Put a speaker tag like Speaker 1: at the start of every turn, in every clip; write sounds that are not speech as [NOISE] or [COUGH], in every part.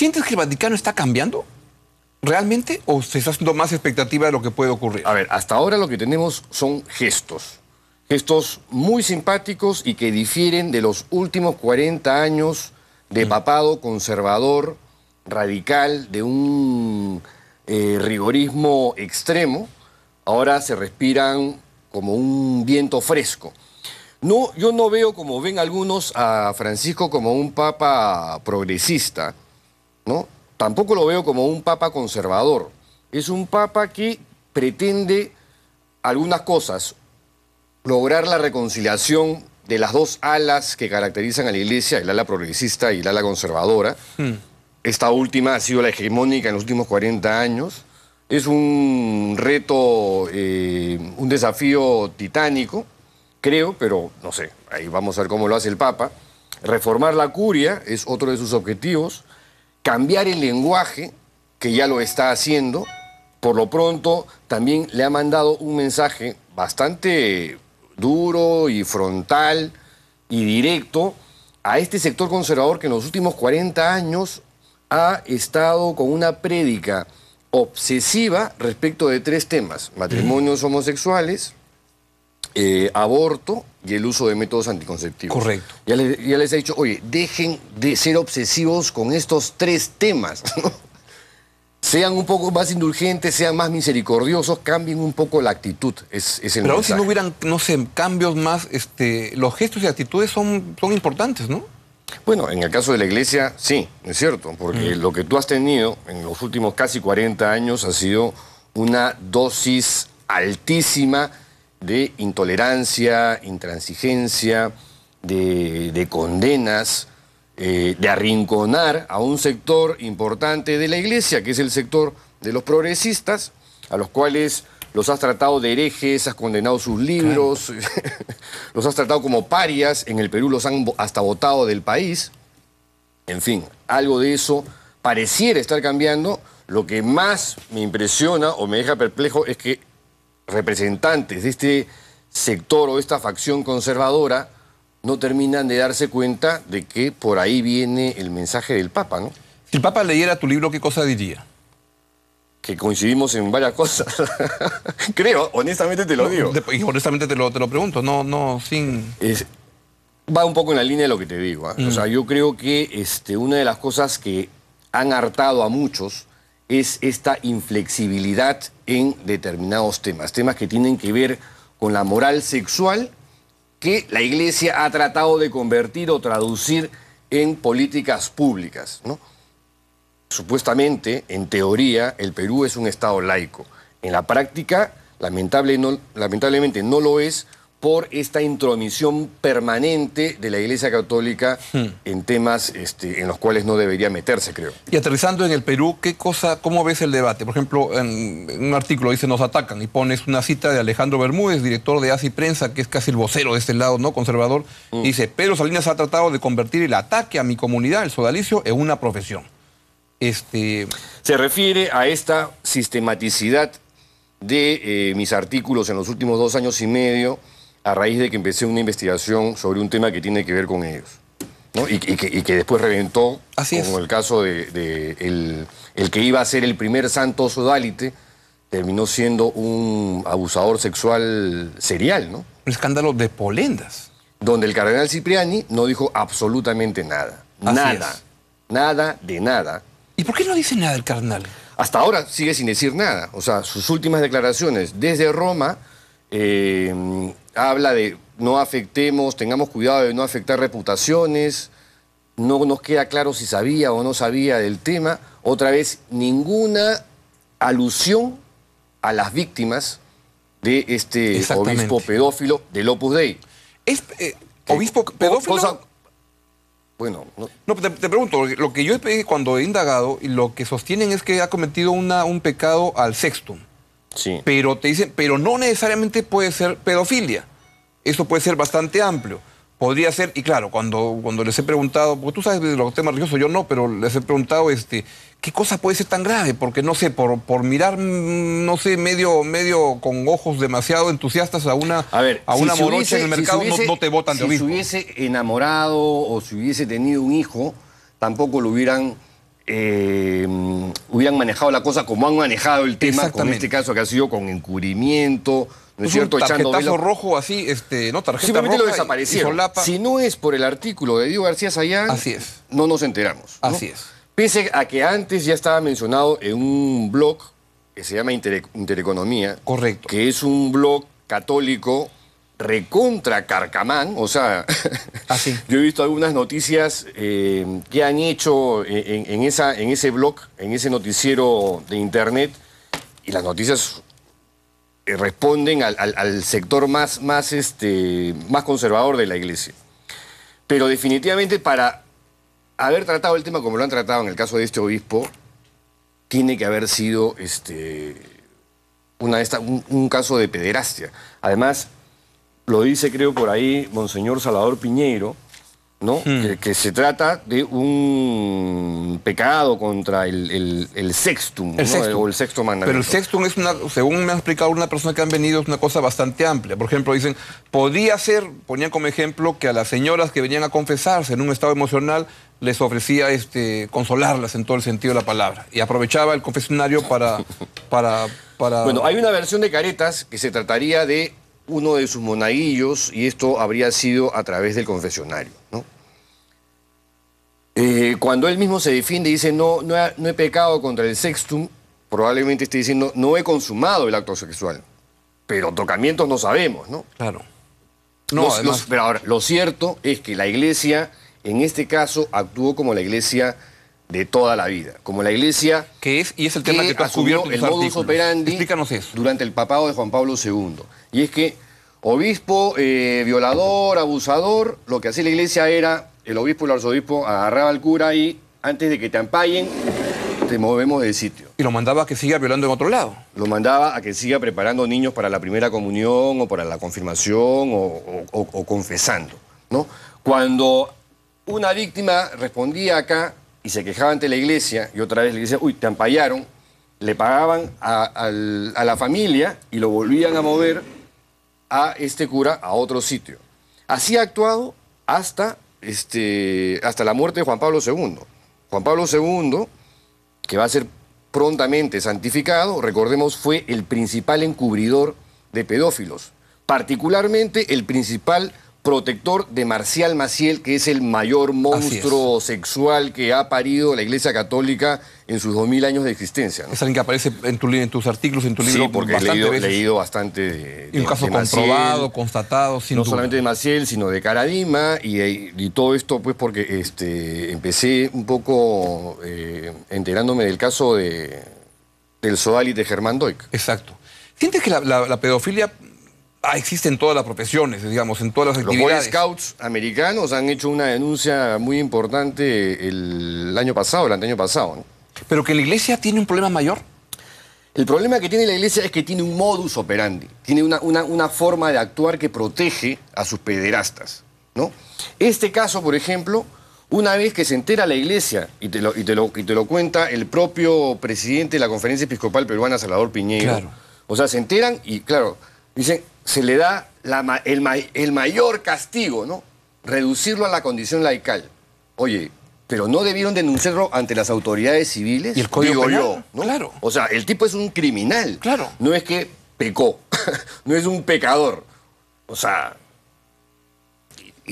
Speaker 1: ¿Sientes que el Vaticano está cambiando? ¿Realmente? ¿O se está haciendo más expectativa de lo que puede ocurrir? A ver, hasta ahora lo que tenemos son gestos. Gestos muy simpáticos y que difieren de los últimos 40 años de mm. papado conservador, radical, de un eh, rigorismo extremo. Ahora se respiran como un viento fresco. No, yo no veo, como ven algunos, a Francisco como un papa progresista Tampoco lo veo como un papa conservador. Es un papa que pretende algunas cosas. Lograr la reconciliación de las dos alas que caracterizan a la Iglesia, el ala progresista y el ala conservadora. Hmm. Esta última ha sido la hegemónica en los últimos 40 años. Es un reto, eh, un desafío titánico, creo, pero no sé, ahí vamos a ver cómo lo hace el Papa. Reformar la curia es otro de sus objetivos cambiar el lenguaje, que ya lo está haciendo. Por lo pronto, también le ha mandado un mensaje bastante duro y frontal y directo a este sector conservador que en los últimos 40 años ha estado con una prédica obsesiva respecto de tres temas, matrimonios homosexuales, eh, aborto y el uso de métodos anticonceptivos. Correcto. Ya les, he dicho, oye, dejen de ser obsesivos con estos tres temas. [LAUGHS] Sean un poco más indulgentes, sean más misericordiosos, cambien un poco la actitud. Es, es Pero si no
Speaker 2: hubieran, no sé, cambios más, este, los gestos y actitudes son, son importantes, ¿no? Bueno, en el caso de la iglesia, sí, es cierto,
Speaker 1: porque lo que tú has tenido en los últimos casi 40 años ha sido una dosis altísima de intolerancia, intransigencia, de, condenas, eh, de arrinconar a un sector importante de la iglesia, que es el sector de los progresistas, a los cuales los has tratado de herejes, has condenado sus libros, [LAUGHS] los has tratado como parias, en el Perú los han hasta votado del país. En fin, algo de eso pareciera estar cambiando. Lo que más me impresiona o me deja perplejo es que representantes de este sector o esta facción conservadora no terminan de darse cuenta de que por ahí viene el mensaje del Papa, ¿no? Si el Papa leyera tu libro, ¿qué cosa diría? Que coincidimos en varias cosas. [LAUGHS] Creo, honestamente te lo digo.
Speaker 2: y honestamente te lo, pregunto, no, no, sin.
Speaker 1: va un poco en la línea de lo que te digo. ¿ah? O mm. sea, yo creo que este, una de las cosas que han hartado a muchos es esta inflexibilidad en determinados temas, temas que tienen que ver con la moral sexual que la Iglesia ha tratado de convertir o traducir en políticas públicas. ¿no? Supuestamente, en teoría, el Perú es un Estado laico. En la práctica, lamentablemente no lo es por esta intromisión permanente de la Iglesia Católica hmm. en temas este, en los cuales no debería meterse, creo.
Speaker 2: Y aterrizando en el Perú, ¿qué cosa, ¿cómo ves el debate? Por ejemplo, en, un artículo dice nos atacan y pones una cita de Alejandro Bermúdez, director de ACI Prensa, que es casi el vocero de este lado, ¿no? Conservador, mm. dice, Pedro Salinas ha tratado de convertir el ataque a mi comunidad, el sodalicio, en una profesión.
Speaker 1: Este... Se refiere a esta sistematicidad de eh, mis artículos en los últimos dos años y medio, a raíz de que empecé una investigación sobre un tema que tiene que ver con ellos. Y, que, después reventó, Así como el caso de, el, que iba a ser el primer santo sodalite, terminó siendo un abusador sexual serial, ¿no? Un escándalo de polendas. Donde el cardenal Cipriani no dijo absolutamente nada. nada. Nada de nada. ¿Y por qué no dice nada el cardenal? Hasta ahora sigue sin decir nada. O sea, sus últimas declaraciones desde Roma eh, habla de no afectemos, tengamos cuidado de no afectar reputaciones, no nos queda claro si sabía o no sabía del tema, otra vez ninguna alusión a las víctimas de este obispo pedófilo del Opus Dei. ¿Es eh,
Speaker 2: obispo pedófilo? bueno, no, te, pregunto, lo que yo he cuando he indagado y lo que sostienen es que ha cometido una, un pecado al sexto. Pero te pero no necesariamente puede ser pedofilia. Eso puede ser bastante amplio. Podría ser, y claro, cuando, cuando les he preguntado, porque tú sabes de los temas religiosos, yo no, pero les he preguntado, este, ¿qué cosa puede ser tan grave? Porque no sé, por, por mirar, mm, no sé, medio, medio con ojos demasiado entusiastas a una, a, morocha en el mercado, no, te votan de Si se
Speaker 1: hubiese enamorado o si hubiese tenido un hijo, tampoco lo hubieran eh, hubieran manejado la cosa como han manejado el tema con este caso que ha sido con encubrimiento, ¿no es pues cierto? Un tarjetazo
Speaker 2: rojo así, este, ¿no? Tarjeta Simplemente lo desaparecieron. si no
Speaker 1: es por el artículo de Diego García Sayán, así es. no nos enteramos. Así es. Pese a que antes ya estaba mencionado en un blog que se llama Intereconomía. Correcto. Que es un blog católico recontra carcamán, o sea, ah, [LAUGHS] yo he visto algunas noticias eh, que han hecho en, ese blog, en ese noticiero de internet, y las noticias eh, responden al, sector este, más, conservador de la iglesia. Pero definitivamente para haber tratado el tema como lo han tratado en el caso de este obispo, tiene que haber sido este, una, un, un caso de pederastia. Además, lo dice creo por ahí Monseñor Salvador Piñeiro, ¿no? Hmm. Que, se trata de un pecado contra el, sextum, ¿no? o el sexto mandamiento. Pero el
Speaker 2: sextum es una, según me ha explicado una persona que han venido, es una cosa bastante amplia. Por ejemplo, dicen, podía ser, ponían como ejemplo que a las señoras que venían a confesarse en un estado emocional les ofrecía este, consolarlas en todo el sentido de la palabra. Y aprovechaba el confesionario para, para, para... Bueno,
Speaker 1: hay una versión de Caretas que se trataría de uno de sus monaguillos y esto habría sido a través del confesionario. Eh, cuando él mismo se defiende y dice no, no, he, pecado contra el sextum, probablemente esté diciendo no he consumado el acto sexual, pero tocamientos no sabemos,
Speaker 2: ¿no? Claro. No,
Speaker 1: pero ahora, lo cierto es que la iglesia, en este caso, actuó como la iglesia de toda la vida, como la iglesia
Speaker 2: que es y es el tema que, el modus operandi
Speaker 1: durante el papado de Juan Pablo II. Y es que obispo, eh, violador, abusador, lo que hacía la iglesia era, el obispo y el arzobispo agarraba al cura y antes de que te ampallen, te movemos del sitio. Y lo mandaba a que siga violando en otro lado. Lo mandaba a que siga preparando niños para la primera comunión o para la confirmación o, confesando. ¿no? Cuando una víctima respondía acá y se quejaba ante la iglesia y otra vez le decía, uy, te ampallaron, le pagaban a la familia y lo volvían a mover a este cura a otro sitio. Así ha actuado hasta, este, hasta la muerte de Juan Pablo II. Juan Pablo II, que va a ser prontamente santificado, recordemos, fue el principal encubridor de pedófilos, particularmente el principal protector de Marcial Maciel, que es el mayor monstruo sexual que ha parido la Iglesia Católica en sus 2000 años de existencia.
Speaker 2: Es alguien que aparece en, tu, en, tus artículos, en tu libro. Sí, porque he leído,
Speaker 1: bastante de, un caso comprobado,
Speaker 2: constatado, sin No solamente
Speaker 1: de Maciel, sino de Caradima y, eh, todo esto, pues porque este, empecé un poco eh, enterándome del caso de, del Sodal y de Germán Doic. Exacto.
Speaker 2: ¿Sientes que la pedofilia Ah, existe todas las profesiones, digamos, en todas las actividades. Los Scouts
Speaker 1: americanos han hecho una denuncia muy importante el año pasado, el año pasado. ¿Pero que la iglesia tiene un problema mayor? El problema que tiene la iglesia es que tiene un modus operandi, tiene una, forma de actuar que protege a sus pederastas. ¿no? Este caso, por ejemplo, una vez que se entera la iglesia, y te lo, te y te lo cuenta el propio presidente de la Conferencia Episcopal Peruana, Salvador Piñeiro, o sea, se enteran y, claro, dicen, se le da el, mayor castigo, ¿no? Reducirlo a la condición laical. Oye, pero no debieron denunciarlo ante las autoridades civiles. Y el código ¿no? Claro. O sea, el tipo es un criminal. Claro. No es que pecó, [LAUGHS] no es un pecador. O sea.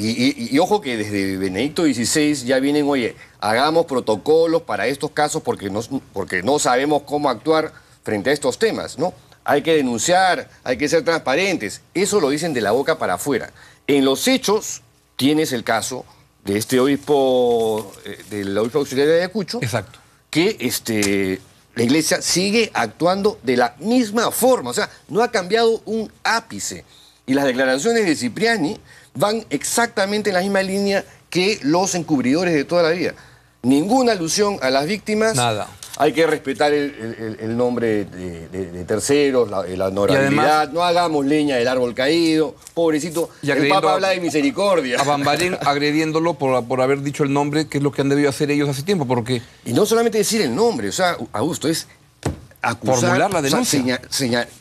Speaker 1: Y, ojo que desde Benedicto XVI ya vienen, oye, hagamos protocolos para estos casos porque no, porque no sabemos cómo actuar frente a estos temas, ¿no? hay que denunciar, hay que ser transparentes. Eso lo dicen de la boca para afuera. En los hechos, tienes el caso de este obispo, eh, del obispo auxiliar de Ayacucho. Exacto. Que este, la iglesia sigue actuando de la misma forma, o sea, no ha cambiado un ápice. Y las declaraciones de Cipriani van exactamente en la misma línea que los encubridores de toda la vida. Ninguna alusión a las víctimas. Nada hay que respetar el, nombre de, terceros, la, honorabilidad, no hagamos leña del árbol caído, pobrecito. el Papa habla de misericordia. A
Speaker 2: Bambalén [LAUGHS] agrediéndolo por, por haber dicho el nombre, que es lo que han debido hacer ellos hace tiempo, porque... Y no solamente decir el nombre, o sea, Augusto, es acusar... Formular la denuncia.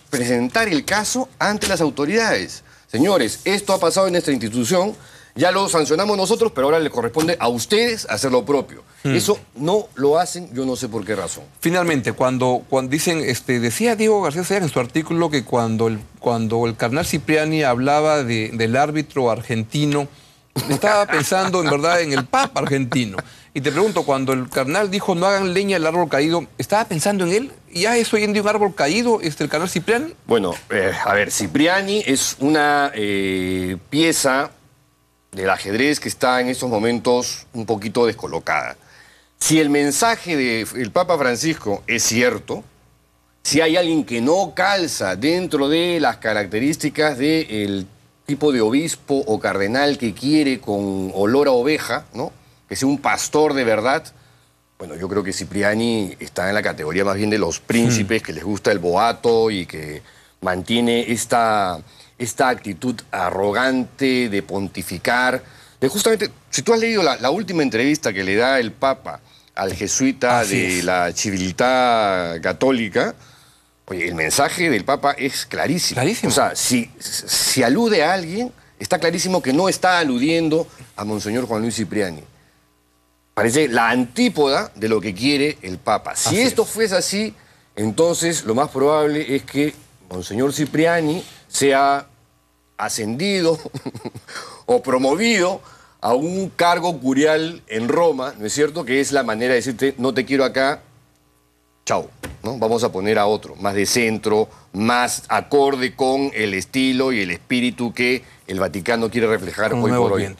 Speaker 1: presentar el caso ante las autoridades. Señores, esto ha pasado en nuestra institución, ya lo sancionamos nosotros, pero ahora le corresponde a ustedes hacer lo propio. Mm. Eso no lo hacen, yo no sé por qué razón.
Speaker 2: Finalmente, cuando, cuando dicen, este, decía Diego García Sayas en su artículo que cuando el, cuando el carnal Cipriani hablaba del árbitro argentino, estaba pensando en verdad en el Papa argentino. Y te pregunto, cuando el carnal dijo no hagan leña al árbol caído, ¿estaba pensando en él? ¿Ya es hoy en día un árbol caído este, el carnal Cipriani? Bueno,
Speaker 1: eh, a ver, Cipriani es una eh, pieza del ajedrez que está en estos momentos un poquito descolocada. Si el mensaje del Papa Francisco es cierto, si hay alguien que no calza dentro de las características del tipo de obispo o cardenal que quiere con olor a oveja, ¿no? que sea un pastor de verdad, bueno, yo creo que Cipriani está en la categoría más bien de los hmm. príncipes que les gusta el boato y que mantiene esta esta actitud arrogante de pontificar, de justamente, si tú has leído la, última entrevista que le da el Papa al jesuita de la civilidad católica, el mensaje del Papa es clarísimo. Clarísimo. O sea, si, alude a alguien, está clarísimo que no está aludiendo a Monseñor Juan Luis Cipriani parece la antípoda de lo que quiere el Papa. Si esto fuese así, entonces lo más probable es que Monseñor Cipriani sea ascendido [LAUGHS] o promovido a un cargo curial en Roma, ¿no es cierto? Que es la manera de decirte, no te quiero acá, chao, ¿no? Vamos a poner a otro, más de centro, más acorde con el estilo y el espíritu que el Vaticano quiere reflejar hoy por hoy.